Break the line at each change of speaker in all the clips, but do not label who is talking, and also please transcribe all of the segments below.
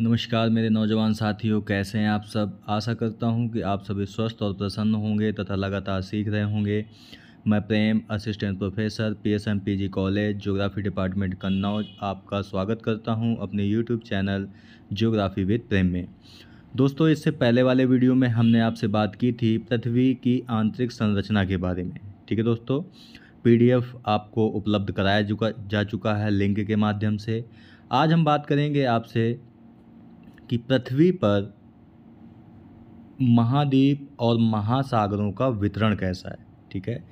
नमस्कार मेरे नौजवान साथियों कैसे हैं आप सब आशा करता हूं कि आप सभी स्वस्थ और प्रसन्न होंगे तथा लगातार सीख रहे होंगे मैं Prem assistant professor P S M P G college geography department Kannauj आपका स्वागत करता हूं अपने YouTube channel geography with Prem में दोस्तों इससे पहले वाले वीडियो में हमने आपसे बात की थी पृथ्वी की आंतरिक संरचना के बारे में ठीक है दोस्तों पीडीएफ आपको उपलब्ध कराया चुका जा चुका है लिंक के माध्यम से आज हम बात करेंगे आपसे कि पृथ्वी पर महाद्वीप और महासागरों का वितरण कैसा है ठीक है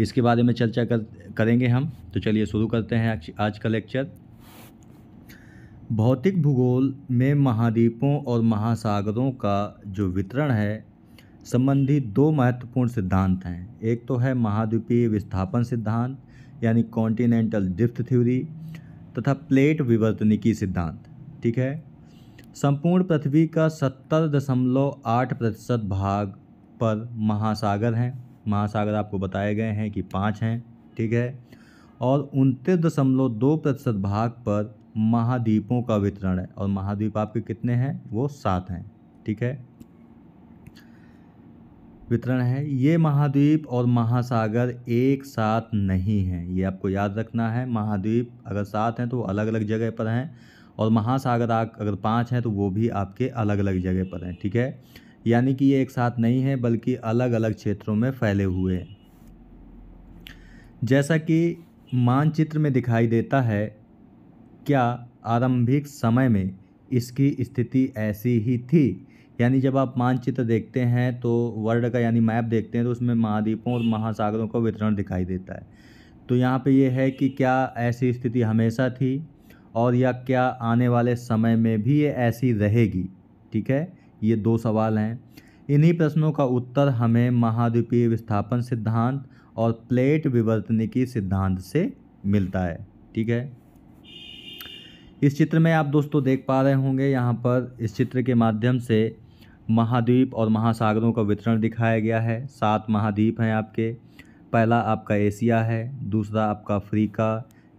इसके बारे में चर्चा कर करेंगे हम तो चलिए शुरू करते हैं आज का लेक्चर भौतिक भूगोल में महाद्वीपों और महासागरों का जो वितरण है संबंधी दो महत्वपूर्ण सिद्धांत हैं एक तो है महाद्वीपीय विस्थापन सिद्धांत यानी कॉन्टिनेंटल डिफ्थ थ्योरी तथा प्लेट विवर्तनिकी सिद्धांत ठीक है संपूर्ण पृथ्वी का सत्तर दशमलव आठ प्रतिशत भाग पर महासागर हैं महासागर आपको बताए गए हैं कि पाँच हैं ठीक है और उनतीस दशमलव दो प्रतिशत भाग पर महाद्वीपों का वितरण है और महाद्वीप आपके कितने हैं वो सात हैं ठीक है वितरण है ये महाद्वीप और महासागर एक साथ नहीं हैं ये आपको याद रखना है महाद्वीप अगर सात हैं तो वो अलग अलग जगह पर हैं और महासागर आग अगर पाँच हैं तो वो भी आपके अलग अलग जगह पर हैं ठीक है यानी कि ये एक साथ नहीं है बल्कि अलग अलग क्षेत्रों में फैले हुए हैं जैसा कि मानचित्र में दिखाई देता है क्या आरंभिक समय में इसकी स्थिति ऐसी ही थी यानी जब आप मानचित्र देखते हैं तो वर्ल्ड का यानी मैप देखते हैं तो उसमें महाद्वीपों और महासागरों का वितरण दिखाई देता है तो यहाँ पे ये यह है कि क्या ऐसी स्थिति हमेशा थी और या क्या आने वाले समय में भी ये ऐसी रहेगी ठीक है ये दो सवाल हैं इन्हीं प्रश्नों का उत्तर हमें महाद्वीपीय विस्थापन सिद्धांत और प्लेट विवर्तनिकी सिद्धांत से मिलता है ठीक है इस चित्र में आप दोस्तों देख पा रहे होंगे यहाँ पर इस चित्र के माध्यम से महाद्वीप और महासागरों का वितरण दिखाया गया है सात महाद्वीप हैं आपके पहला आपका एशिया है दूसरा आपका अफ्रीका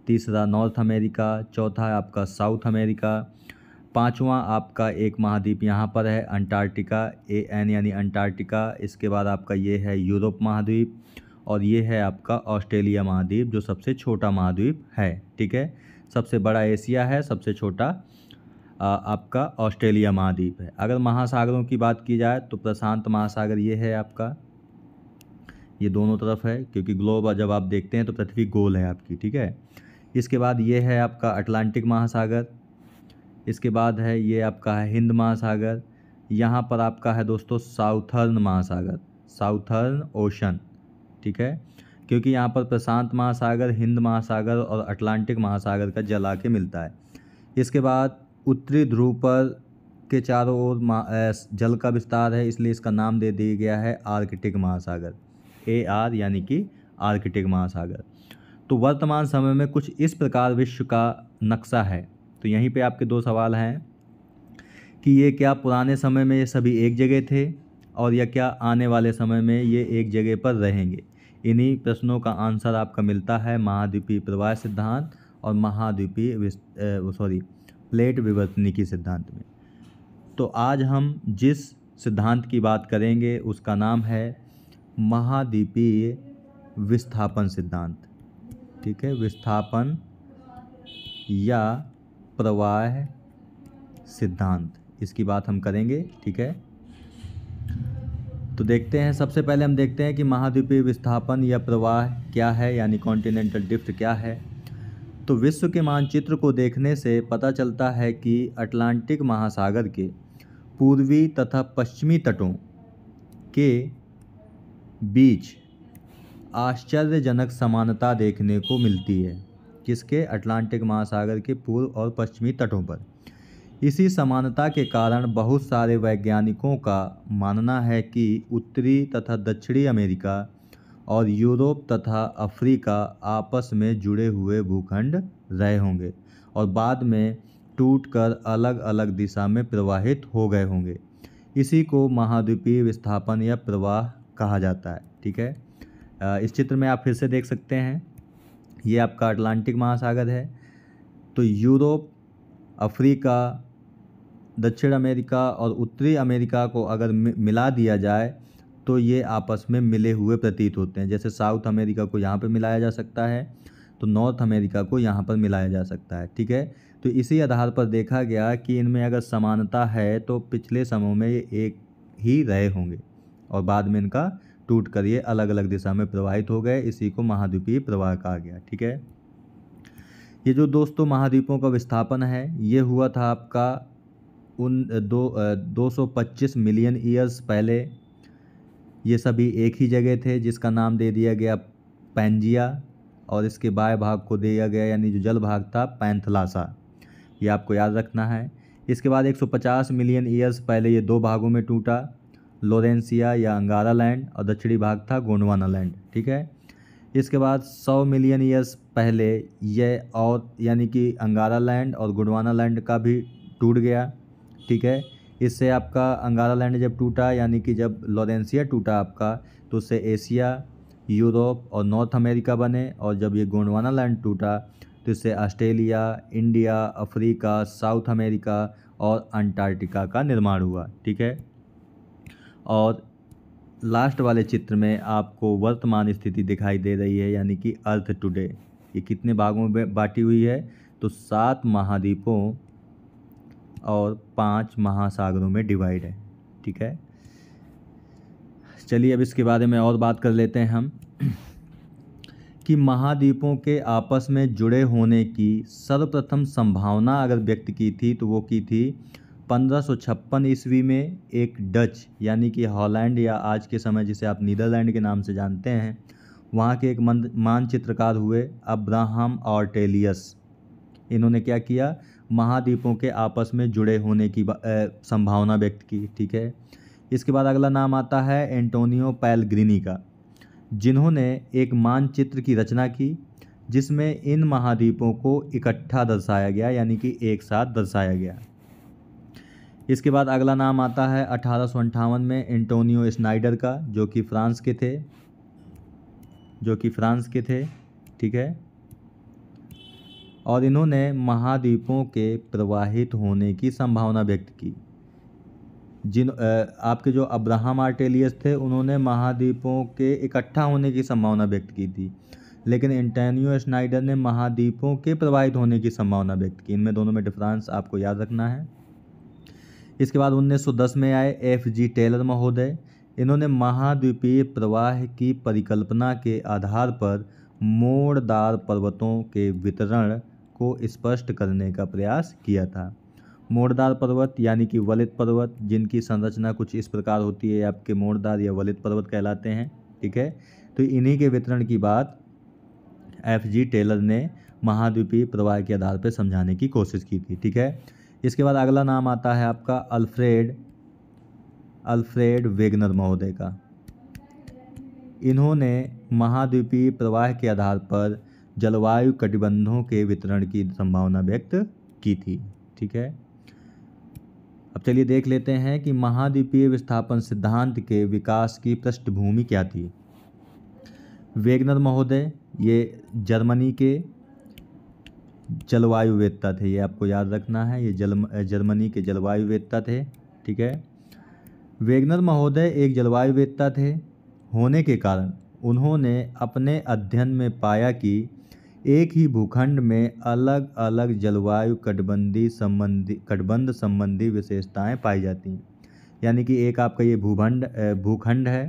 तीसरा नॉर्थ अमेरिका चौथा है आपका साउथ अमेरिका पांचवा आपका एक महाद्वीप यहाँ पर है अंटार्कटिका ए एन यानी अंटार्कटिका इसके बाद आपका ये है यूरोप महाद्वीप और ये है आपका ऑस्ट्रेलिया महाद्वीप जो सबसे छोटा महाद्वीप है ठीक है सबसे बड़ा एशिया है सबसे छोटा आपका ऑस्ट्रेलिया महाद्वीप है अगर महासागरों की बात की जाए तो प्रशांत महासागर ये है आपका ये दोनों तरफ है क्योंकि ग्लोब जब आप देखते हैं तो पृथ्वी गोल है आपकी ठीक है इसके बाद ये है आपका अटलांटिक महासागर इसके बाद है ये आपका है हिंद महासागर यहाँ पर आपका है दोस्तों साउथर्न महासागर साउथर्न ओशन ठीक है क्योंकि यहाँ पर प्रशांत महासागर हिंद महासागर और अटलांटिक महासागर का जल आके मिलता है इसके बाद उत्तरी ध्रुव पर के चारों ओर जल का विस्तार है इसलिए इसका नाम दे दिया गया है आर्कटिक महासागर ए आर यानी कि आर्कटिक महासागर तो वर्तमान समय में कुछ इस प्रकार विश्व का नक्शा है तो यहीं पे आपके दो सवाल हैं कि ये क्या पुराने समय में ये सभी एक जगह थे और या क्या आने वाले समय में ये एक जगह पर रहेंगे इन्हीं प्रश्नों का आंसर आपका मिलता है महाद्वीपीय प्रवाह सिद्धांत और महाद्वीपीय सॉरी प्लेट विवर्तनिकी सिद्धांत में तो आज हम जिस सिद्धांत की बात करेंगे उसका नाम है महाद्वीपीय विस्थापन सिद्धांत ठीक है विस्थापन या प्रवाह सिद्धांत इसकी बात हम करेंगे ठीक है तो देखते हैं सबसे पहले हम देखते हैं कि महाद्वीपीय विस्थापन या प्रवाह क्या है यानी कॉन्टिनेंटल डिफ्ट क्या है तो विश्व के मानचित्र को देखने से पता चलता है कि अटलांटिक महासागर के पूर्वी तथा पश्चिमी तटों के बीच आश्चर्यजनक समानता देखने को मिलती है किसके अटलांटिक महासागर के पूर्व और पश्चिमी तटों पर इसी समानता के कारण बहुत सारे वैज्ञानिकों का मानना है कि उत्तरी तथा दक्षिणी अमेरिका और यूरोप तथा अफ्रीका आपस में जुड़े हुए भूखंड रहे होंगे और बाद में टूटकर अलग अलग दिशा में प्रवाहित हो गए होंगे इसी को महाद्वीपीय विस्थापन या प्रवाह कहा जाता है ठीक है इस चित्र में आप फिर से देख सकते हैं ये आपका अटलांटिक महासागर है तो यूरोप अफ्रीका दक्षिण अमेरिका और उत्तरी अमेरिका को अगर मिला दिया जाए तो ये आपस में मिले हुए प्रतीत होते हैं जैसे साउथ अमेरिका को यहाँ पर मिलाया जा सकता है तो नॉर्थ अमेरिका को यहाँ पर मिलाया जा सकता है ठीक है तो इसी आधार पर देखा गया कि इनमें अगर समानता है तो पिछले समूह में ये एक ही रहे होंगे और बाद में इनका टूट कर ये अलग अलग दिशा में प्रवाहित हो गए इसी को महाद्वीपीय प्रवाह कहा गया ठीक है ये जो दोस्तों महाद्वीपों का विस्थापन है ये हुआ था आपका उन दो दो सौ पच्चीस मिलियन ईयर्स पहले ये सभी एक ही जगह थे जिसका नाम दे दिया गया पैंजिया और इसके बाय भाग को दिया गया यानी जो जल भाग था पैंथलासा ये आपको याद रखना है इसके बाद 150 मिलियन ईयर्स पहले ये दो भागों में टूटा लोरेंसिया या अंगारा लैंड और दक्षिणी भाग था गोंडवाना लैंड ठीक है इसके बाद 100 मिलियन ईयर्स पहले यह और यानी कि अंगारा लैंड और गुंडवाना लैंड का भी टूट गया ठीक है इससे आपका अंगारा लैंड जब टूटा यानी कि जब लोरेंसिया टूटा आपका तो उससे एशिया यूरोप और नॉर्थ अमेरिका बने और जब ये गोंडवाना लैंड टूटा तो इससे Australia India Africa South America और अंटार्कटिका का निर्माण हुआ ठीक है और लास्ट वाले चित्र में आपको वर्तमान स्थिति दिखाई दे रही है यानी कि अर्थ टुडे ये कितने भागों में बांटी हुई है तो सात महाद्वीपों और पांच महासागरों में डिवाइड है ठीक है चलिए अब इसके बारे में और बात कर लेते हैं हम कि महाद्वीपों के आपस में जुड़े होने की सर्वप्रथम संभावना अगर व्यक्त की थी तो वो की थी पंद्रह ईस्वी में एक डच यानी कि हॉलैंड या आज के समय जिसे आप नीदरलैंड के नाम से जानते हैं वहाँ के एक मानचित्रकार हुए अब्राहम और टेलियस इन्होंने क्या किया महाद्वीपों के आपस में जुड़े होने की संभावना व्यक्त की ठीक है इसके बाद अगला नाम आता है एंटोनियो पैलग्रिनी का जिन्होंने एक मानचित्र की रचना की जिसमें इन महाद्वीपों को इकट्ठा दर्शाया गया यानी कि एक साथ दर्शाया गया इसके बाद अगला नाम आता है अठारह में एंटोनियो स्नाइडर का जो कि फ्रांस के थे जो कि फ्रांस के थे ठीक है और इन्होंने महाद्वीपों के प्रवाहित होने की संभावना व्यक्त की जिन आपके जो अब्राहम आर्टेलियस थे उन्होंने महाद्वीपों के इकट्ठा होने की संभावना व्यक्त की थी लेकिन एंटोनियो स्नाइडर ने महाद्वीपों के प्रवाहित होने की संभावना व्यक्त की इनमें दोनों में डिफरेंस आपको याद रखना है इसके बाद 1910 में आए एफ जी टेलर महोदय इन्होंने महाद्वीपीय प्रवाह की परिकल्पना के आधार पर मोड़दार पर्वतों के वितरण को स्पष्ट करने का प्रयास किया था मोड़दार पर्वत यानी कि वलित पर्वत जिनकी संरचना कुछ इस प्रकार होती है आपके मोड़दार या वलित पर्वत कहलाते हैं ठीक है तो इन्हीं के वितरण की बात एफ जी टेलर ने महाद्वीपीय प्रवाह के आधार पर समझाने की कोशिश की थी ठीक है इसके बाद अगला नाम आता है आपका अल्फ्रेड अल्फ्रेड वेगनर महोदय का इन्होंने महाद्वीपीय प्रवाह के आधार पर जलवायु कटिबंधों के वितरण की संभावना व्यक्त की थी ठीक है अब चलिए देख लेते हैं कि महाद्वीपीय विस्थापन सिद्धांत के विकास की पृष्ठभूमि क्या थी वेगनर महोदय ये जर्मनी के जलवायु वेदता थे ये आपको याद रखना है ये जल जर्मनी के जलवायु वेदता थे ठीक है वेगनर महोदय एक जलवायु वेदता थे होने के कारण उन्होंने अपने अध्ययन में पाया कि एक ही भूखंड में अलग अलग जलवायु कटबंदी संबंधी कटबंध संबंधी विशेषताएं पाई जाती हैं यानी कि एक आपका ये भूखंड भूखंड है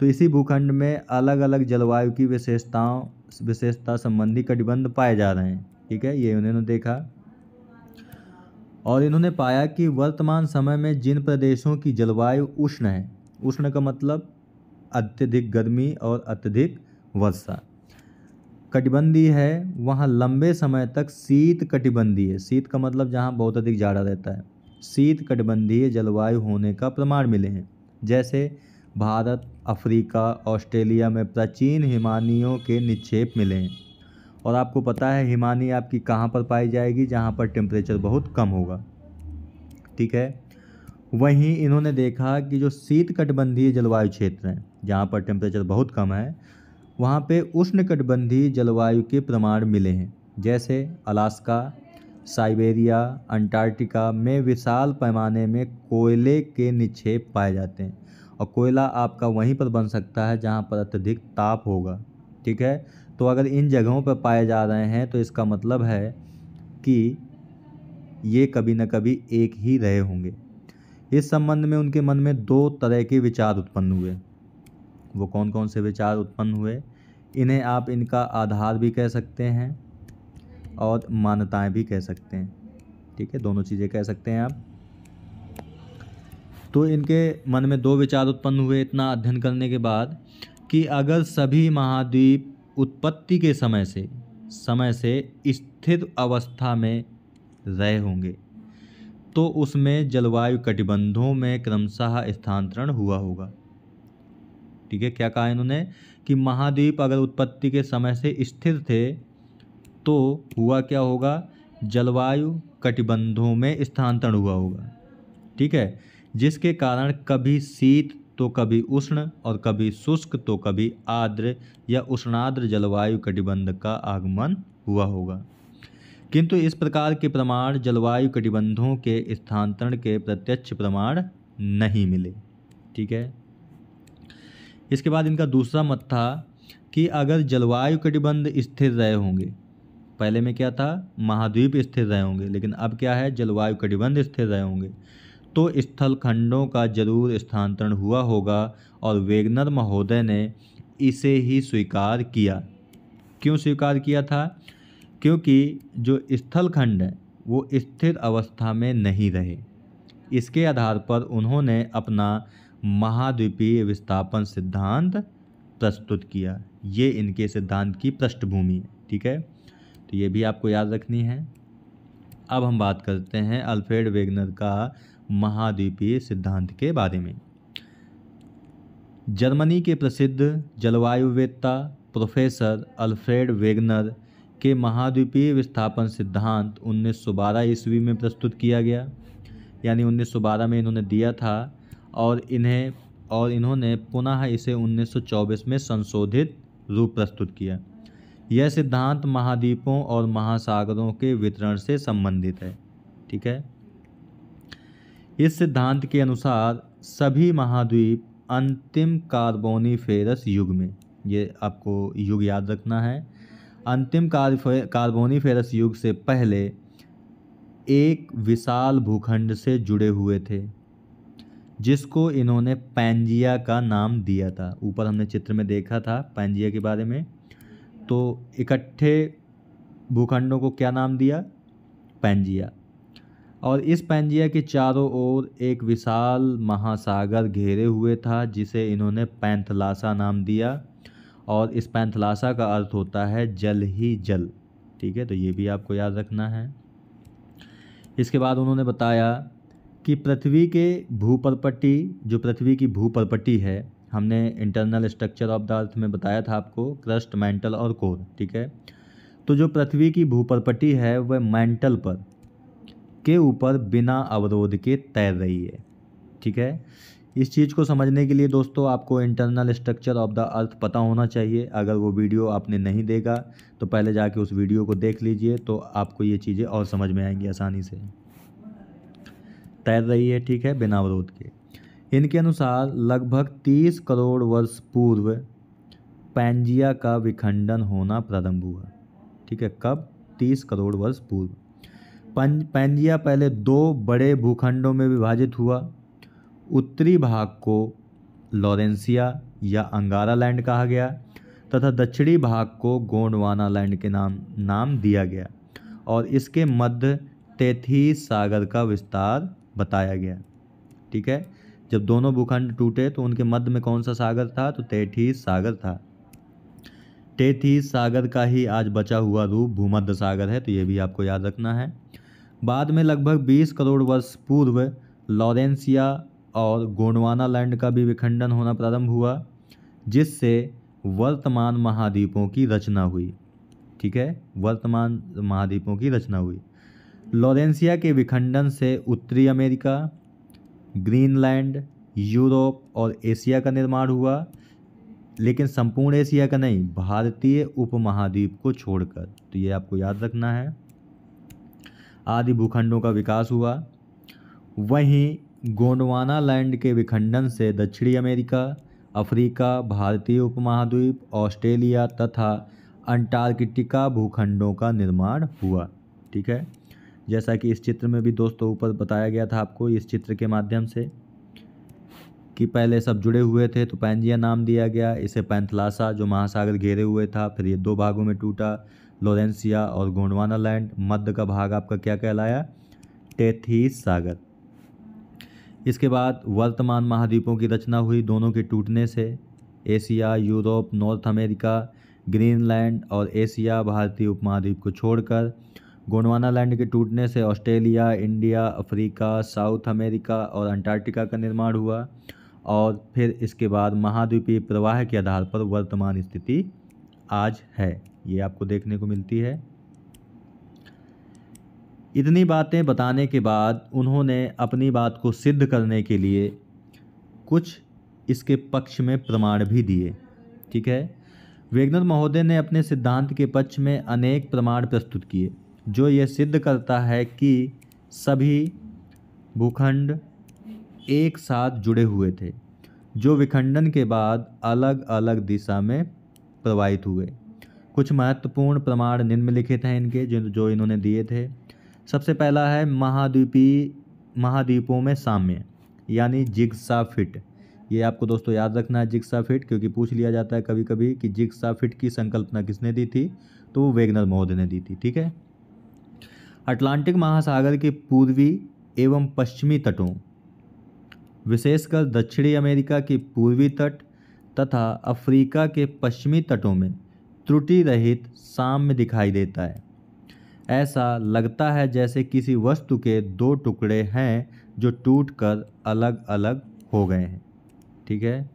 तो इसी भूखंड में अलग अलग जलवायु की विशेषताओं विशेषता संबंधी कटिबंध पाए जा रहे हैं ठीक है ये उन्होंने देखा और इन्होंने पाया कि वर्तमान समय में जिन प्रदेशों की जलवायु उष्ण है उष्ण का मतलब अत्यधिक गर्मी और अत्यधिक वर्षा कटिबंधी है वहाँ लंबे समय तक शीत कटिबंधी है शीत का मतलब जहाँ बहुत अधिक जाड़ा रहता है शीत कटिबंधीय जलवायु होने का प्रमाण मिले हैं जैसे भारत अफ्रीका ऑस्ट्रेलिया में प्राचीन हिमानियों के निक्षेप मिले हैं और आपको पता है हिमानी आपकी कहाँ पर पाई जाएगी जहाँ पर टेम्परेचर बहुत कम होगा ठीक है वहीं इन्होंने देखा कि जो शीतकटबंधीय जलवायु क्षेत्र हैं जहाँ पर टेम्परेचर बहुत कम है वहाँ पे उष्णकटबंधीय जलवायु के प्रमाण मिले हैं जैसे अलास्का साइबेरिया अंटार्कटिका में विशाल पैमाने में कोयले के निक्षेप पाए जाते हैं और कोयला आपका वहीं पर बन सकता है जहाँ पर अत्यधिक ताप होगा ठीक है तो अगर इन जगहों पर पाए जा रहे हैं तो इसका मतलब है कि ये कभी न कभी एक ही रहे होंगे इस संबंध में उनके मन में दो तरह के विचार उत्पन्न हुए वो कौन कौन से विचार उत्पन्न हुए इन्हें आप इनका आधार भी कह सकते हैं और मान्यताएं भी कह सकते हैं ठीक है दोनों चीज़ें कह सकते हैं आप तो इनके मन में दो विचार उत्पन्न हुए इतना अध्ययन करने के बाद कि अगर सभी महाद्वीप उत्पत्ति के समय से समय से स्थिर अवस्था में रहे होंगे तो उसमें जलवायु कटिबंधों में क्रमशः स्थानांतरण हुआ होगा ठीक है क्या कहा इन्होंने कि महाद्वीप अगर उत्पत्ति के समय से स्थिर थे तो हुआ क्या होगा जलवायु कटिबंधों में स्थानांतरण हुआ होगा ठीक है जिसके कारण कभी शीत तो कभी उष्ण और कभी शुष्क तो कभी आर्द्र या उष्णार्द्र जलवायु कटिबंध का आगमन हुआ होगा किंतु इस प्रकार के प्रमाण जलवायु कटिबंधों के स्थानांतरण के प्रत्यक्ष प्रमाण नहीं मिले ठीक है इसके बाद इनका दूसरा मत था कि अगर जलवायु कटिबंध स्थिर रहे होंगे पहले में क्या था महाद्वीप स्थिर रहे होंगे लेकिन अब क्या है जलवायु कटिबंध स्थिर रहे होंगे तो स्थल खंडों का जरूर स्थानांतरण हुआ होगा और वेगनर महोदय ने इसे ही स्वीकार किया क्यों स्वीकार किया था क्योंकि जो स्थल खंड है वो स्थिर अवस्था में नहीं रहे इसके आधार पर उन्होंने अपना महाद्वीपीय विस्थापन सिद्धांत प्रस्तुत किया ये इनके सिद्धांत की पृष्ठभूमि है ठीक है तो ये भी आपको याद रखनी है अब हम बात करते हैं अल्फ्रेड वेगनर का महाद्वीपीय सिद्धांत के बारे में जर्मनी के प्रसिद्ध जलवायुवेत्ता प्रोफेसर अल्फ्रेड वेगनर के महाद्वीपीय विस्थापन सिद्धांत 1912 ईस्वी में प्रस्तुत किया गया यानी 1912 में इन्होंने दिया था और इन्हें और इन्होंने पुनः इसे 1924 में संशोधित रूप प्रस्तुत किया यह सिद्धांत महाद्वीपों और महासागरों के वितरण से संबंधित है ठीक है इस सिद्धांत के अनुसार सभी महाद्वीप अंतिम कार्बोनीफेरस युग में ये आपको युग याद रखना है अंतिम कार्बोनीफेरस युग से पहले एक विशाल भूखंड से जुड़े हुए थे जिसको इन्होंने पैंजिया का नाम दिया था ऊपर हमने चित्र में देखा था पैंजिया के बारे में तो इकट्ठे भूखंडों को क्या नाम दिया पैंजिया और इस पैंजिया के चारों ओर एक विशाल महासागर घेरे हुए था जिसे इन्होंने पैंथलासा नाम दिया और इस पैंथलासा का अर्थ होता है जल ही जल ठीक है तो ये भी आपको याद रखना है इसके बाद उन्होंने बताया कि पृथ्वी के भूपरपट्टी जो पृथ्वी की भूपरपट्टी है हमने internal structure of the earth में बताया था आपको क्रस्ट मेंटल और कोर ठीक है तो जो पृथ्वी की भूपरपट्टी है वह मेंटल पर के ऊपर बिना अवरोध के तैर रही है ठीक है इस चीज़ को समझने के लिए दोस्तों आपको internal structure of the earth पता होना चाहिए अगर वो वीडियो आपने नहीं देखा तो पहले जाके उस वीडियो को देख लीजिए तो आपको ये चीज़ें और समझ में आएंगी आसानी से तैर रही है ठीक है बिना अवरोध के इनके अनुसार लगभग तीस करोड़ वर्ष पूर्व पैंजिया का विखंडन होना प्रारंभ हुआ ठीक है कब तीस करोड़ वर्ष पूर्व पंज पैंजिया पहले दो बड़े भूखंडों में विभाजित हुआ उत्तरी भाग को लॉरेंसिया या अंगारा लैंड कहा गया तथा दक्षिणी भाग को गोंडवाना लैंड के नाम नाम दिया गया और इसके मध्य तेथी सागर का विस्तार बताया गया ठीक है जब दोनों भूखंड टूटे तो उनके मध्य में कौन सा सागर था तो तेथी सागर था तेथी सागर का ही आज बचा हुआ रूप भूमध्य सागर है तो ये भी आपको याद रखना है बाद में लगभग 20 करोड़ वर्ष पूर्व लॉरेंसिया और गोंडवाना लैंड का भी विखंडन होना प्रारंभ हुआ जिससे वर्तमान महाद्वीपों की रचना हुई ठीक है वर्तमान महाद्वीपों की रचना हुई लॉरेंसिया के विखंडन से उत्तरी अमेरिका ग्रीनलैंड यूरोप और एशिया का निर्माण हुआ लेकिन संपूर्ण एशिया का नहीं भारतीय उपमहाद्वीप को छोड़कर तो ये आपको याद रखना है आदि भूखंडों का विकास हुआ वहीं गोंडवाना लैंड के विखंडन से दक्षिणी अमेरिका अफ्रीका भारतीय उपमहाद्वीप ऑस्ट्रेलिया तथा अंटार्कटिका भूखंडों का निर्माण हुआ ठीक है जैसा कि इस चित्र में भी दोस्तों ऊपर बताया गया था आपको इस चित्र के माध्यम से कि पहले सब जुड़े हुए थे तो पैंजिया नाम दिया गया इसे पैंथलासा जो महासागर घेरे हुए था फिर ये दो भागों में टूटा लोरेंसिया और गोंडवाना लैंड मध्य का भाग आपका क्या कहलाया टेथीस सागर इसके बाद वर्तमान महाद्वीपों की रचना हुई दोनों के टूटने से Asia Europe North America Greenland और एशिया भारतीय उपमहाद्वीप को छोड़कर गोंडवाना लैंड के टूटने से Australia India Africa South America और अंटार्कटिका का निर्माण हुआ और फिर इसके बाद महाद्वीपीय प्रवाह के आधार पर वर्तमान स्थिति आज है ये आपको देखने को मिलती है इतनी बातें बताने के बाद उन्होंने अपनी बात को सिद्ध करने के लिए कुछ इसके पक्ष में प्रमाण भी दिए ठीक है वेगनर महोदय ने अपने सिद्धांत के पक्ष में अनेक प्रमाण प्रस्तुत किए जो ये सिद्ध करता है कि सभी भूखंड एक साथ जुड़े हुए थे जो विखंडन के बाद अलग अलग दिशा में प्रवाहित हुए कुछ महत्वपूर्ण प्रमाण निम्नलिखित हैं इनके जो जो इन्होंने दिए थे सबसे पहला है महाद्वीपी महाद्वीपों में साम्य यानी जिग्सा फिट ये आपको दोस्तों याद रखना है जिग्सा फिट क्योंकि पूछ लिया जाता है कभी कभी कि जिग्सा फिट की संकल्पना किसने दी थी तो वो वेगनर महोदय ने दी थी ठीक है अटलांटिक महासागर के पूर्वी एवं पश्चिमी तटों विशेषकर दक्षिणी अमेरिका के पूर्वी तट तथा अफ्रीका के पश्चिमी तटों में त्रुटि रहित साम्य दिखाई देता है ऐसा लगता है जैसे किसी वस्तु के दो टुकड़े हैं जो टूट कर अलग अलग हो गए हैं ठीक है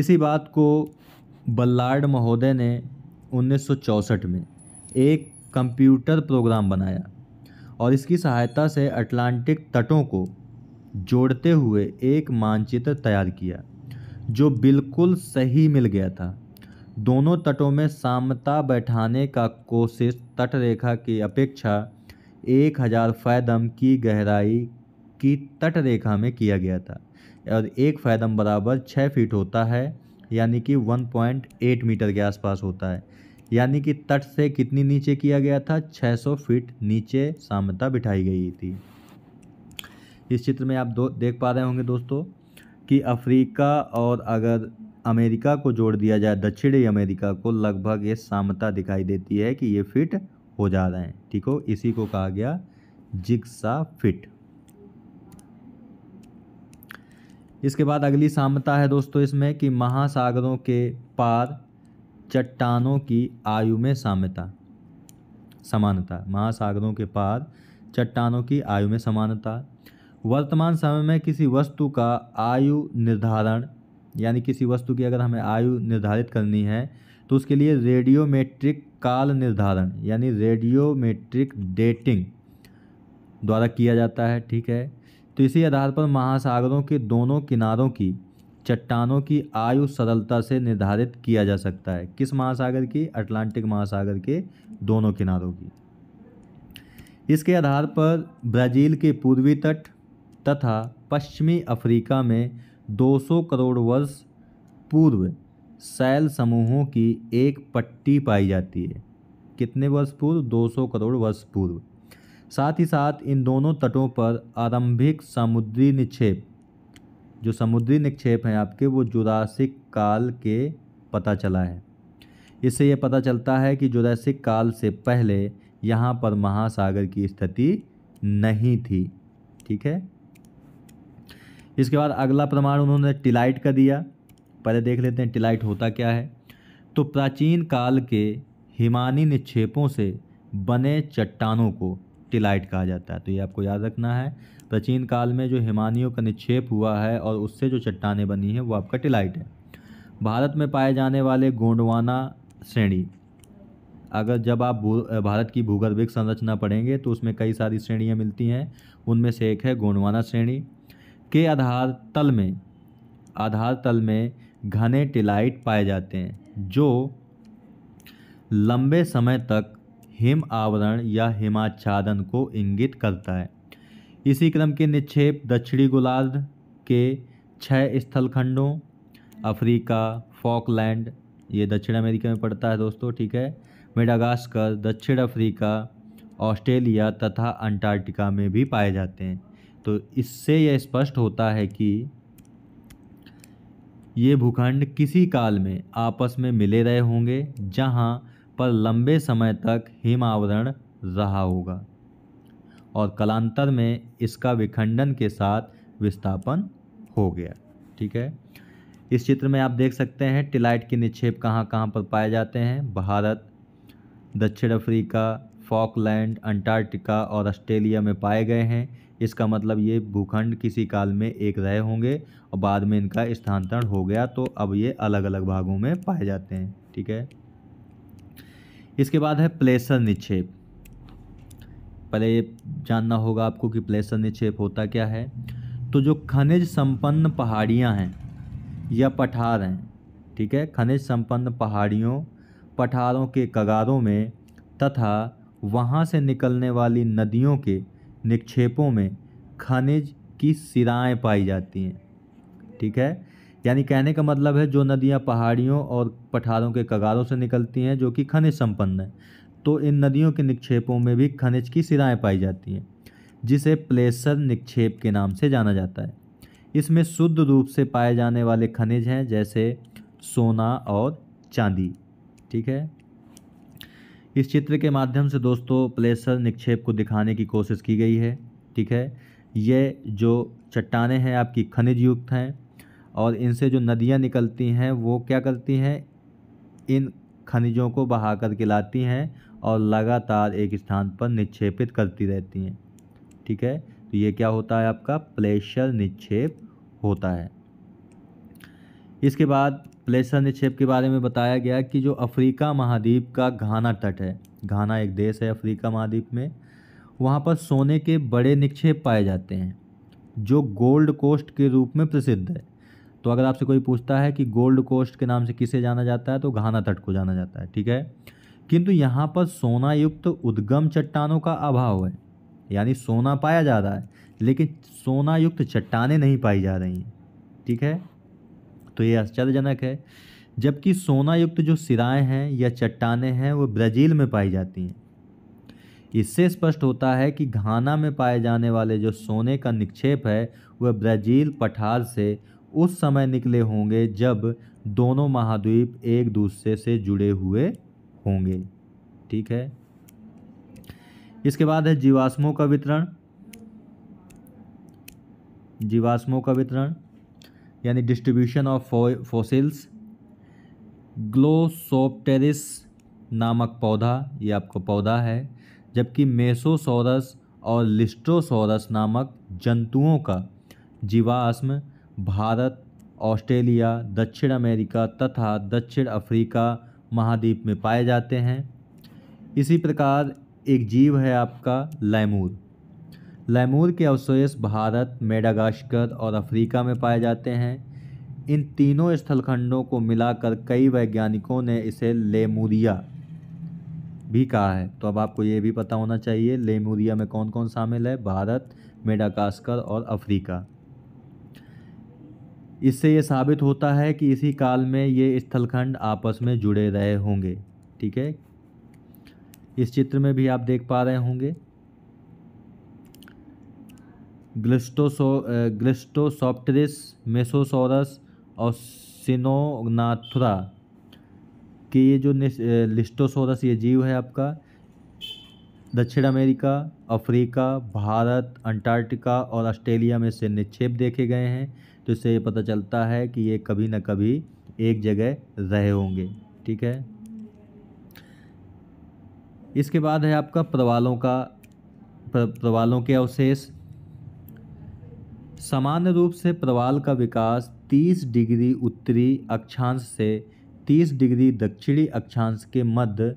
इसी बात को बल्लार्ड महोदय ने 1964 में एक कंप्यूटर प्रोग्राम बनाया और इसकी सहायता से अटलांटिक तटों को जोड़ते हुए एक मानचित्र तैयार किया जो बिल्कुल सही मिल गया था दोनों तटों में सामता बैठाने का कोशिश तटरेखा की अपेक्षा एक हज़ार फ़ैदम की गहराई की तटरेखा में किया गया था और एक फ़ैदम बराबर छः फीट होता है यानी कि वन पॉइंट एट मीटर के आसपास होता है यानी कि तट से कितनी नीचे किया गया था छः सौ फीट नीचे सामता बिठाई गई थी इस चित्र में आप दो देख पा रहे होंगे दोस्तों कि अफ्रीका और अगर अमेरिका को जोड़ दिया जाए दक्षिणी अमेरिका को लगभग ये सामता दिखाई देती है कि ये फिट हो जा रहे हैं ठीक हो इसी को कहा गया जिक्सा फिट इसके बाद अगली सामता है दोस्तों इसमें कि महासागरों के पार चट्टानों की आयु में साम्यता समानता महासागरों के पार चट्टानों की आयु में समानता वर्तमान समय में किसी वस्तु का आयु निर्धारण यानी किसी वस्तु की अगर हमें आयु निर्धारित करनी है तो उसके लिए रेडियोमेट्रिक काल निर्धारण यानी रेडियोमेट्रिक डेटिंग द्वारा किया जाता है ठीक है तो इसी आधार पर महासागरों के दोनों किनारों की चट्टानों की आयु सरलता से निर्धारित किया जा सकता है किस महासागर की अटलांटिक महासागर के दोनों किनारों की इसके आधार पर ब्राज़ील के पूर्वी तट तथा पश्चिमी अफ्रीका में 200 करोड़ वर्ष पूर्व शैल समूहों की एक पट्टी पाई जाती है कितने वर्ष पूर्व 200 करोड़ वर्ष पूर्व साथ ही साथ इन दोनों तटों पर आरंभिक समुद्री निक्षेप जो समुद्री निक्षेप हैं आपके वो जुरासिक काल के पता चला है इससे ये पता चलता है कि जुरासिक काल से पहले यहाँ पर महासागर की स्थिति नहीं थी ठीक है इसके बाद अगला प्रमाण उन्होंने टिलाइट का दिया पहले देख लेते हैं टिलाइट होता क्या है तो प्राचीन काल के हिमानी निक्षेपों से बने चट्टानों को टिलाइट कहा जाता है तो ये आपको याद रखना है प्राचीन काल में जो हिमानियों का निक्षेप हुआ है और उससे जो चट्टाने बनी हैं वो आपका टिलाइट है भारत में पाए जाने वाले गोंडवाना श्रेणी अगर जब आप भारत की भूगर्भिक संरचना पढ़ेंगे तो उसमें कई सारी श्रेणियाँ मिलती हैं उनमें से एक है गोंडवाना श्रेणी के आधार तल में आधार तल में घने टिलाइट पाए जाते हैं जो लंबे समय तक हिम आवरण या हिमाच्छादन को इंगित करता है इसी क्रम के निक्षेप दक्षिणी गोलार्ध के छः स्थलखंडों अफ्रीका फॉकलैंड ये दक्षिण अमेरिका में पड़ता है दोस्तों ठीक है मेडागास्कर दक्षिण अफ्रीका ऑस्ट्रेलिया तथा अंटार्कटिका में भी पाए जाते हैं तो इससे यह स्पष्ट होता है कि ये भूखंड किसी काल में आपस में मिले रहे होंगे जहाँ पर लंबे समय तक हिमावरण रहा होगा और कलांतर में इसका विखंडन के साथ विस्थापन हो गया ठीक है इस चित्र में आप देख सकते हैं टिलाइट के निक्षेप कहाँ कहाँ पर पाए जाते हैं भारत दक्षिण अफ्रीका फॉकलैंड अंटार्कटिका और ऑस्ट्रेलिया में पाए गए हैं इसका मतलब ये भूखंड किसी काल में एक रहे होंगे और बाद में इनका स्थानांतरण हो गया तो अब ये अलग अलग भागों में पाए जाते हैं ठीक है इसके बाद है प्लेसर निक्षेप पहले ये जानना होगा आपको कि प्लेसर निक्षेप होता क्या है तो जो खनिज संपन्न पहाड़ियाँ हैं या पठार हैं ठीक है खनिज संपन्न पहाड़ियों पठारों के कगारों में तथा वहाँ से निकलने वाली नदियों के निक्षेपों में खनिज की सिराएँ पाई जाती हैं ठीक है यानी कहने का मतलब है जो नदियाँ पहाड़ियों और पठारों के कगारों से निकलती हैं जो कि खनिज संपन्न है तो इन नदियों के निक्षेपों में भी खनिज की सिराएँ पाई जाती हैं जिसे प्लेसर निक्षेप के नाम से जाना जाता है इसमें शुद्ध रूप से पाए जाने वाले खनिज हैं जैसे सोना और चांदी ठीक है इस चित्र के माध्यम से दोस्तों प्लेसर निक्षेप को दिखाने की कोशिश की गई है ठीक है ये जो चट्टाने हैं आपकी खनिज युक्त हैं और इनसे जो नदियाँ निकलती हैं वो क्या करती हैं इन खनिजों को बहा कर के लाती हैं और लगातार एक स्थान पर निक्षेपित करती रहती हैं ठीक है तो ये क्या होता है आपका प्लेशर निक्षेप होता है इसके बाद प्लेसर निक्षेप के बारे में बताया गया कि जो अफ्रीका महाद्वीप का घाना तट है घाना एक देश है अफ्रीका महाद्वीप में वहाँ पर सोने के बड़े निक्षेप पाए जाते हैं जो गोल्ड कोस्ट के रूप में प्रसिद्ध है तो अगर आपसे कोई पूछता है कि गोल्ड कोस्ट के नाम से किसे जाना जाता है तो घाना तट को जाना जाता है ठीक है किंतु यहाँ पर सोना युक्त उद्गम चट्टानों का अभाव है यानी सोना पाया जा रहा है लेकिन सोना युक्त चट्टाने नहीं पाई जा रही हैं ठीक है तो ये आश्चर्यजनक है जबकि सोना युक्त जो सिराएं हैं या चट्टाने हैं वो ब्राज़ील में पाई जाती हैं इससे स्पष्ट होता है कि घाना में पाए जाने वाले जो सोने का निक्षेप है वह ब्राज़ील पठार से उस समय निकले होंगे जब दोनों महाद्वीप एक दूसरे से जुड़े हुए होंगे ठीक है इसके बाद है जीवाश्मों का वितरण जीवाश्मों का वितरण यानी डिस्ट्रीब्यूशन ऑफ फोसिल्स ग्लोसोप्टेरिस नामक पौधा ये आपको पौधा है जबकि मेसोसोरस और लिस्ट्रोसोरस नामक जंतुओं का जीवाश्म भारत ऑस्ट्रेलिया दक्षिण अमेरिका तथा दक्षिण अफ्रीका महाद्वीप में पाए जाते हैं इसी प्रकार एक जीव है आपका लैमूर लैमूर के अवशेष भारत मेडागास्कर और अफ्रीका में पाए जाते हैं इन तीनों स्थलखंडों को मिलाकर कई वैज्ञानिकों ने इसे लेमूरिया भी कहा है तो अब आपको ये भी पता होना चाहिए लेमूरिया में कौन कौन शामिल है भारत मेडागास्कर और अफ्रीका इससे ये साबित होता है कि इसी काल में ये स्थलखंड आपस में जुड़े रहे होंगे ठीक है इस चित्र में भी आप देख पा रहे होंगे ग्लिस्टोसो ग्लिस्टोसॉप्टरिस मेसोसोरस और सिनोनाथुरा के ये जो लिस्टोसोरस ये जीव है आपका दक्षिण अमेरिका अफ्रीका भारत अंटार्कटिका और ऑस्ट्रेलिया में से निक्षेप देखे गए हैं तो इससे ये पता चलता है कि ये कभी ना कभी एक जगह रहे होंगे ठीक है इसके बाद है आपका प्रवालों का प्र, प्रवालों के अवशेष सामान्य रूप से प्रवाल का विकास 30 डिग्री उत्तरी अक्षांश से 30 डिग्री दक्षिणी अक्षांश के मध्य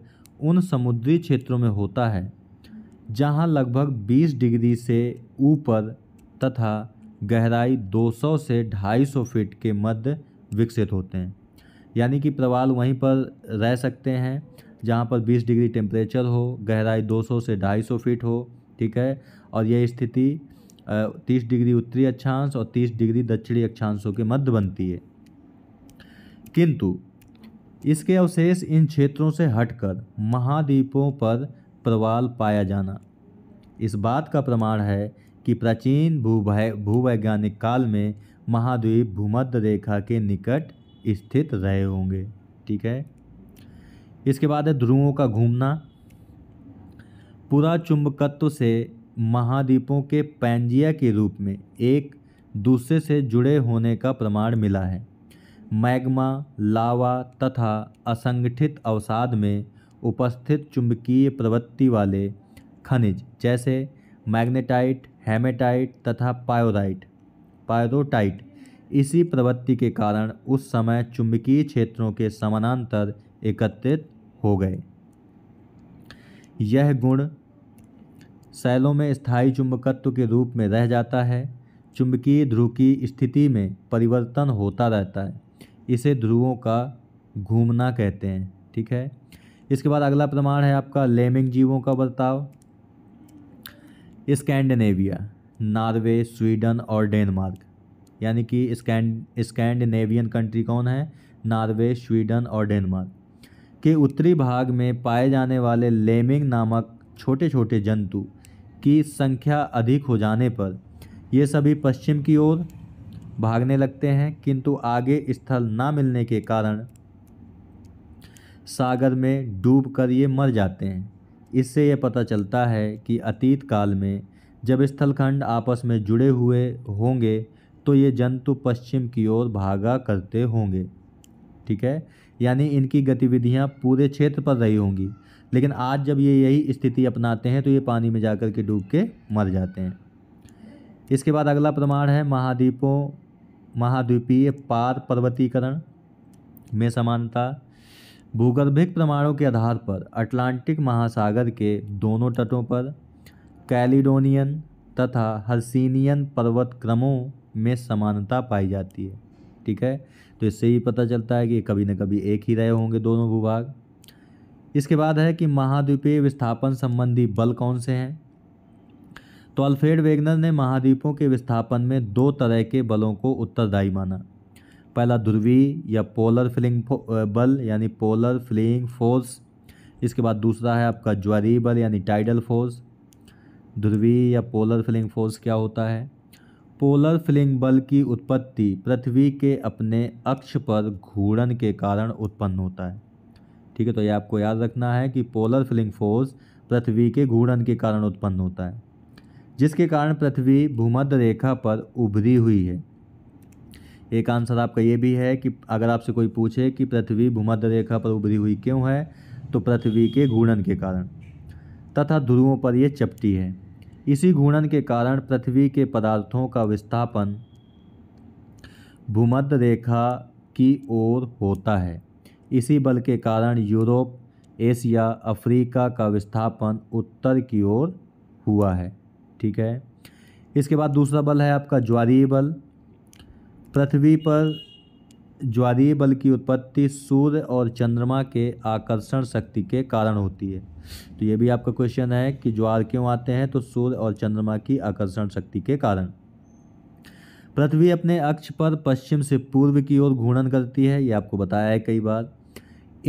उन समुद्री क्षेत्रों में होता है जहां लगभग 20 डिग्री से ऊपर तथा गहराई 200 से 250 फीट के मध्य विकसित होते हैं यानी कि प्रवाल वहीं पर रह सकते हैं जहाँ पर 20 डिग्री टेम्परेचर हो गहराई 200 से 250 फीट हो ठीक है और यह स्थिति तीस डिग्री उत्तरी अक्षांश और तीस डिग्री दक्षिणी अक्षांशों के मध्य बनती है किंतु इसके अवशेष इन क्षेत्रों से हटकर महाद्वीपों पर प्रवाल पाया जाना इस बात का प्रमाण है कि प्राचीन भू भूवैज्ञानिक काल में महाद्वीप भूमध्य रेखा के निकट स्थित रहे होंगे ठीक है इसके बाद है ध्रुवों का घूमना पूरा चुंबकत्व से महाद्वीपों के पैंजिया के रूप में एक दूसरे से जुड़े होने का प्रमाण मिला है मैग्मा लावा तथा असंगठित अवसाद में उपस्थित चुंबकीय प्रवृत्ति वाले खनिज जैसे मैग्नेटाइट हेमेटाइट तथा पायोराइट पायरोटाइट इसी प्रवृत्ति के कारण उस समय चुंबकीय क्षेत्रों के समानांतर एकत्रित हो गए यह गुण सैलों में स्थायी चुंबकत्व के रूप में रह जाता है चुंबकीय ध्रुव की स्थिति में परिवर्तन होता रहता है इसे ध्रुवों का घूमना कहते हैं ठीक है इसके बाद अगला प्रमाण है आपका लेमिंग जीवों का बर्ताव स्कैंडनेविया नॉर्वे स्वीडन और डेनमार्क यानी कि स्कैंड कंट्री कौन है नॉर्वे स्वीडन और डेनमार्क के उत्तरी भाग में पाए जाने वाले लेमिंग नामक छोटे छोटे जंतु की संख्या अधिक हो जाने पर ये सभी पश्चिम की ओर भागने लगते हैं किंतु आगे स्थल ना मिलने के कारण सागर में डूब कर ये मर जाते हैं इससे ये पता चलता है कि अतीत काल में जब स्थलखंड आपस में जुड़े हुए होंगे तो ये जंतु पश्चिम की ओर भागा करते होंगे ठीक है यानी इनकी गतिविधियां पूरे क्षेत्र पर रही होंगी लेकिन आज जब ये यही स्थिति अपनाते हैं तो ये पानी में जाकर के डूब के मर जाते हैं इसके बाद अगला प्रमाण है महाद्वीपों महाद्वीपीय पार पर्वतीकरण में समानता भूगर्भिक प्रमाणों के आधार पर अटलांटिक महासागर के दोनों तटों पर कैलिडोनियन तथा हर्सिनियन पर्वत क्रमों में समानता पाई जाती है ठीक है तो इससे ही पता चलता है कि कभी न कभी एक ही रहे होंगे दोनों भूभाग इसके बाद है कि महाद्वीपीय विस्थापन संबंधी बल कौन से हैं तो अल्फ्रेड वेगनर ने महाद्वीपों के विस्थापन में दो तरह के बलों को उत्तरदायी माना पहला ध्रुवीय या पोलर फिलिंग बल यानी पोलर फ्लिंग फोर्स इसके बाद दूसरा है आपका ज्वारी बल यानी टाइडल फोर्स ध्रुवीय या पोलर फिलिंग फोर्स क्या होता है पोलर फिलिंग बल की उत्पत्ति पृथ्वी के अपने अक्ष पर घूर्णन के कारण उत्पन्न होता है ठीक है तो ये आपको याद रखना है कि पोलर फिलिंग फोर्स पृथ्वी के घूर्णन के कारण उत्पन्न होता है जिसके कारण पृथ्वी भूमध्य रेखा पर उभरी हुई है एक आंसर आपका ये भी है कि अगर आपसे कोई पूछे कि पृथ्वी भूमध्य रेखा पर उभरी हुई क्यों है तो पृथ्वी के घूर्णन के कारण तथा ध्रुवों पर यह चपटी है इसी घूर्णन के कारण पृथ्वी के पदार्थों का विस्थापन भूमध्य रेखा की ओर होता है इसी बल के कारण यूरोप एशिया अफ्रीका का विस्थापन उत्तर की ओर हुआ है ठीक है इसके बाद दूसरा बल है आपका ज्वारीय बल पृथ्वी पर ज्वारीय बल की उत्पत्ति सूर्य और चंद्रमा के आकर्षण शक्ति के कारण होती है तो ये भी आपका क्वेश्चन है कि ज्वार क्यों आते हैं तो सूर्य और चंद्रमा की आकर्षण शक्ति के कारण पृथ्वी अपने अक्ष पर पश्चिम से पूर्व की ओर घूर्णन करती है ये आपको बताया है कई बार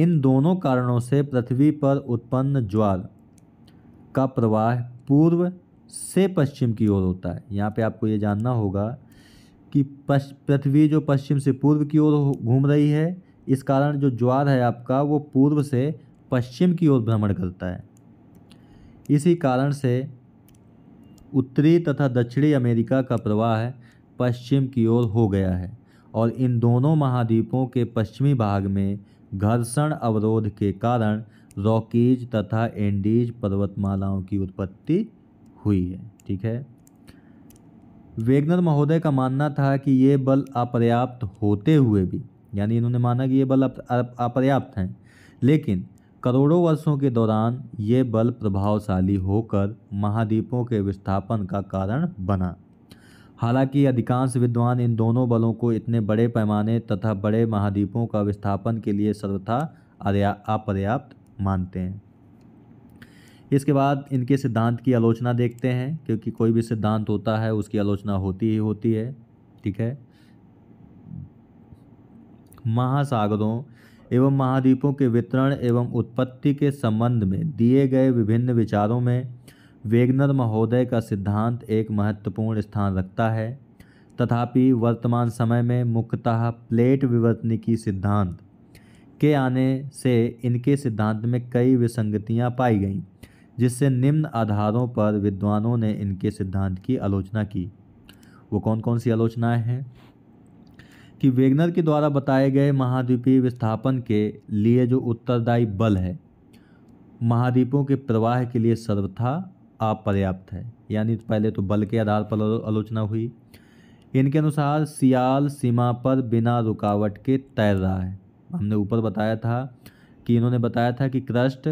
इन दोनों कारणों से पृथ्वी पर उत्पन्न ज्वार का प्रवाह पूर्व से पश्चिम की ओर होता है यहाँ पे आपको ये जानना होगा कि पृथ्वी जो पश्चिम से पूर्व की ओर घूम रही है इस कारण जो ज्वार है आपका वो पूर्व से पश्चिम की ओर भ्रमण करता है इसी कारण से उत्तरी तथा दक्षिणी अमेरिका का प्रवाह पश्चिम की ओर हो गया है और इन दोनों महाद्वीपों के पश्चिमी भाग में घर्षण अवरोध के कारण रॉकीज तथा एंडीज पर्वतमालाओं की उत्पत्ति हुई है ठीक है वेगनर महोदय का मानना था कि ये बल अपर्याप्त होते हुए भी यानी इन्होंने माना कि ये बल अपर्याप्त हैं लेकिन करोड़ों वर्षों के दौरान ये बल प्रभावशाली होकर महाद्वीपों के विस्थापन का कारण बना हालांकि अधिकांश विद्वान इन दोनों बलों को इतने बड़े पैमाने तथा बड़े महाद्वीपों का विस्थापन के लिए सर्वथा अपर्याप्त मानते हैं इसके बाद इनके सिद्धांत की आलोचना देखते हैं क्योंकि कोई भी सिद्धांत होता है उसकी आलोचना होती ही होती है ठीक है महासागरों एवं महाद्वीपों के वितरण एवं उत्पत्ति के संबंध में दिए गए विभिन्न विचारों में वेगनर महोदय का सिद्धांत एक महत्वपूर्ण स्थान रखता है तथापि वर्तमान समय में मुख्यतः प्लेट विवर्तनिकी सिद्धांत के आने से इनके सिद्धांत में कई विसंगतियां पाई गईं जिससे निम्न आधारों पर विद्वानों ने इनके सिद्धांत की आलोचना की वो कौन कौन सी आलोचनाएं हैं कि वेगनर के द्वारा बताए गए महाद्वीपीय विस्थापन के लिए जो उत्तरदायी बल है महाद्वीपों के प्रवाह के लिए सर्वथा अपर्याप्त है यानी पहले तो बल के आधार पर आलोचना हुई इनके अनुसार सियाल सीमा पर बिना रुकावट के तैर रहा है हमने ऊपर बताया था कि इन्होंने बताया था कि क्रस्ट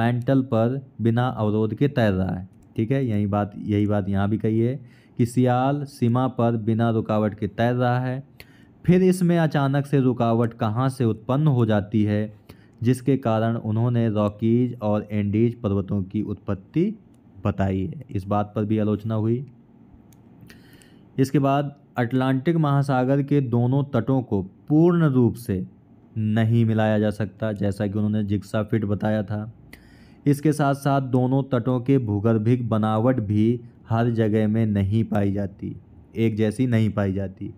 मेंटल पर बिना अवरोध के तैर रहा है ठीक है यही बात यही बात यहाँ भी कही है कि सियाल सीमा पर बिना रुकावट के तैर रहा है फिर इसमें अचानक से रुकावट कहाँ से उत्पन्न हो जाती है जिसके कारण उन्होंने रॉकीज और एंडीज पर्वतों की उत्पत्ति पता ही है इस बात पर भी आलोचना हुई इसके बाद अटलांटिक महासागर के दोनों तटों को पूर्ण रूप से नहीं मिलाया जा सकता जैसा कि उन्होंने जिक्सा फिट बताया था इसके साथ साथ दोनों तटों के भूगर्भिक बनावट भी हर जगह में नहीं पाई जाती एक जैसी नहीं पाई जाती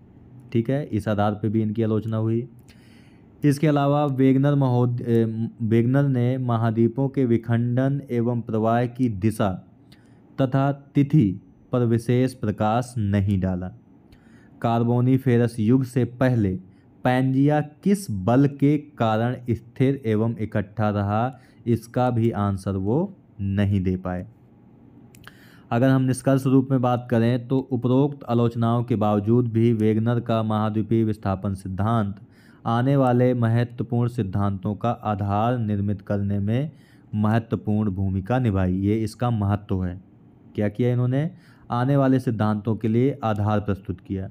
ठीक है इस आधार पर भी इनकी आलोचना हुई इसके अलावा वेगनर महोद वेगनर ने महाद्वीपों के विखंडन एवं प्रवाह की दिशा तथा तिथि पर विशेष प्रकाश नहीं डाला कार्बोनीफेरस युग से पहले पैंजिया किस बल के कारण स्थिर एवं इकट्ठा रहा इसका भी आंसर वो नहीं दे पाए अगर हम निष्कर्ष रूप में बात करें तो उपरोक्त आलोचनाओं के बावजूद भी वेगनर का महाद्वीपीय विस्थापन सिद्धांत आने वाले महत्वपूर्ण सिद्धांतों का आधार निर्मित करने में महत्वपूर्ण भूमिका निभाई ये इसका महत्व है क्या किया इन्होंने आने वाले सिद्धांतों के लिए आधार प्रस्तुत किया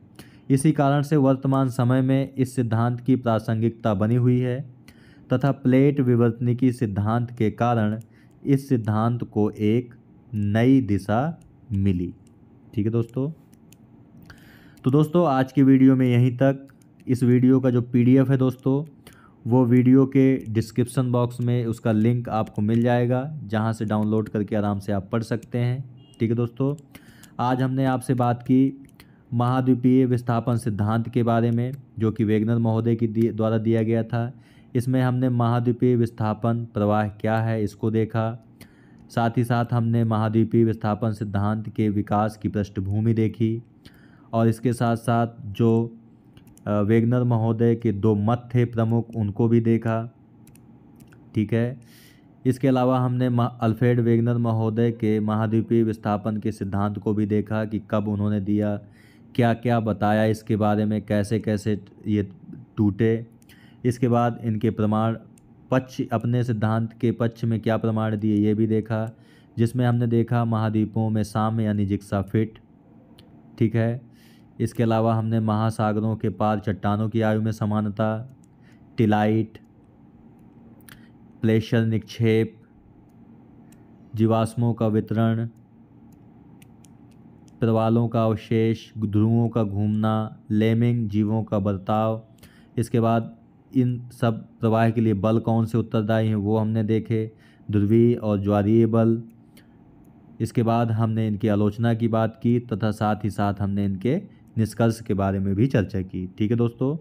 इसी कारण से वर्तमान समय में इस सिद्धांत की प्रासंगिकता बनी हुई है तथा प्लेट विवर्तनिकी सिद्धांत के कारण इस सिद्धांत को एक नई दिशा मिली ठीक है दोस्तों तो दोस्तों आज की वीडियो में यहीं तक इस वीडियो का जो पीडीएफ है दोस्तों वो वीडियो के डिस्क्रिप्शन बॉक्स में उसका लिंक आपको मिल जाएगा जहाँ से डाउनलोड करके आराम से आप पढ़ सकते हैं ठीक है दोस्तों आज हमने आपसे बात की महाद्वीपीय विस्थापन सिद्धांत के बारे में जो कि वेगनर महोदय की द्वारा दिया गया था इसमें हमने महाद्वीपीय विस्थापन प्रवाह क्या है इसको देखा साथ ही साथ हमने महाद्वीपीय विस्थापन सिद्धांत के विकास की पृष्ठभूमि देखी और इसके साथ साथ जो वेगनर महोदय के दो मत थे प्रमुख उनको भी देखा ठीक है इसके अलावा हमने अल्फ्रेड वेगनर महोदय के महाद्वीपीय विस्थापन के सिद्धांत को भी देखा कि कब उन्होंने दिया क्या क्या बताया इसके बारे में कैसे कैसे ये टूटे इसके बाद इनके प्रमाण पक्ष अपने सिद्धांत के पक्ष में क्या प्रमाण दिए ये भी देखा जिसमें हमने देखा महाद्वीपों में साम यानी जिक्सा फिट ठीक है इसके अलावा हमने महासागरों के पार चट्टानों की आयु में समानता टिलाइट प्लेशर निक्षेप जीवाश्मों का वितरण प्रवालों का अवशेष ध्रुवों का घूमना लेमिंग जीवों का बर्ताव इसके बाद इन सब प्रवाह के लिए बल कौन से उत्तरदायी हैं वो हमने देखे ध्रुवीय और ज्वारीय बल इसके बाद हमने इनकी आलोचना की बात की तथा साथ ही साथ हमने इनके निष्कर्ष के बारे में भी चर्चा की ठीक है दोस्तों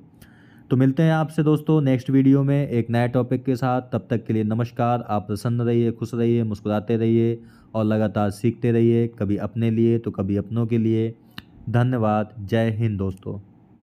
तो मिलते हैं आपसे दोस्तों नेक्स्ट वीडियो में एक नए टॉपिक के साथ तब तक के लिए नमस्कार आप प्रसन्न रहिए खुश रहिए मुस्कुराते रहिए और लगातार सीखते रहिए कभी अपने लिए तो कभी अपनों के लिए धन्यवाद जय हिंद दोस्तों